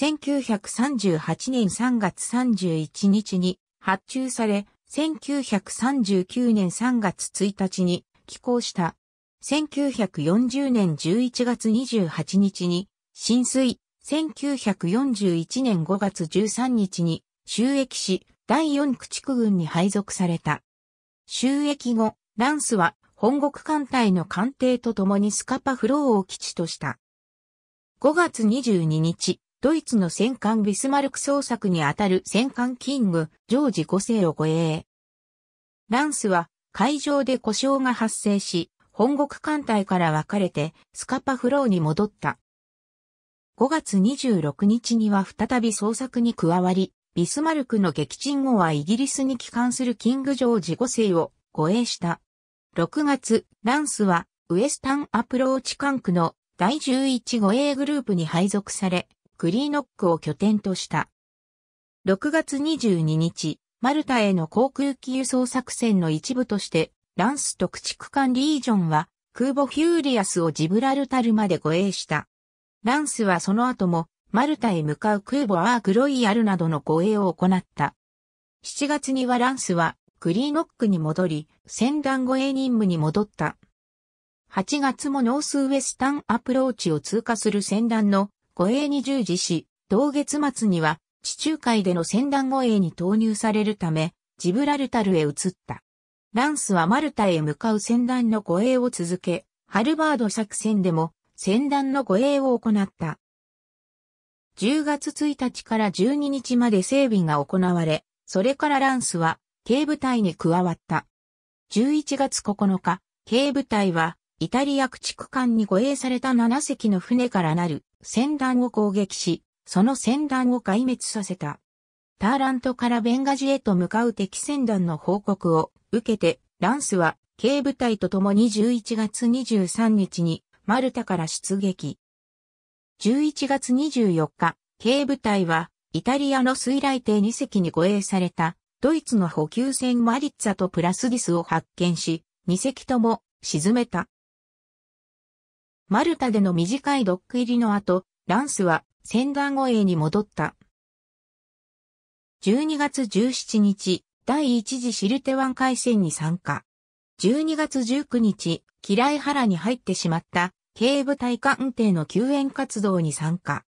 1938年3月31日に発注され、1939年3月1日に寄港した。1940年11月28日に浸水、1941年5月13日に収益し、第4駆逐軍に配属された。収益後、ランスは本国艦隊の艦艇と共にスカパフローを基地とした。5月22日、ドイツの戦艦ビスマルク捜索にあたる戦艦キング、ジョージ5世を護衛。ランスは海上で故障が発生し、本国艦隊から分かれてスカパフローに戻った。5月26日には再び捜索に加わり、ビスマルクの撃沈後はイギリスに帰還するキングジョージ5世を護衛した。6月、ランスはウエスタンアプローチ艦区の第11護衛グループに配属され、クリーノックを拠点とした。6月22日、マルタへの航空機輸送作戦の一部として、ランスと駆逐艦リージョンは空母フューリアスをジブラルタルまで護衛した。ランスはその後もマルタへ向かう空母アークロイヤルなどの護衛を行った。7月にはランスはクリーノックに戻り、船団護衛任務に戻った。8月もノースウエスタンアプローチを通過する船団の護衛に従事し、同月末には地中海での船団護衛に投入されるため、ジブラルタルへ移った。ランスはマルタへ向かう船団の護衛を続け、ハルバード作戦でも船団の護衛を行った。10月1日から12日まで整備が行われ、それからランスは警部隊に加わった。11月9日、警部隊はイタリア駆逐艦に護衛された7隻の船からなる船団を攻撃し、その船団を壊滅させた。ターラントからベンガジへと向かう敵船団の報告を受けて、ランスは、軽部隊と共に11月23日にマルタから出撃。11月24日、軽部隊は、イタリアの水雷艇2隻に護衛された、ドイツの補給船マリッツァとプラスディスを発見し、2隻とも沈めた。マルタでの短いドック入りの後、ランスは千段護衛に戻った。12月17日、第一次シルテ湾海戦に参加。12月19日、キライハラに入ってしまった警部隊艦艇の救援活動に参加。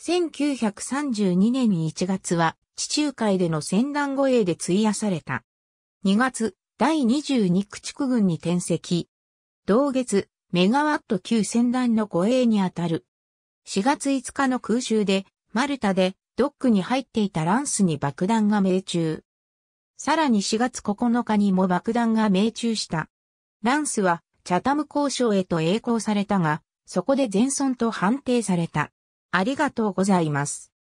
1932年1月は地中海での戦団護衛で費やされた。2月、第22駆逐軍に転籍。同月、メガワット級船団の護衛にあたる。4月5日の空襲で、マルタでドックに入っていたランスに爆弾が命中。さらに4月9日にも爆弾が命中した。ランスは、チャタム交渉へと栄光されたが、そこで前損と判定された。ありがとうございます。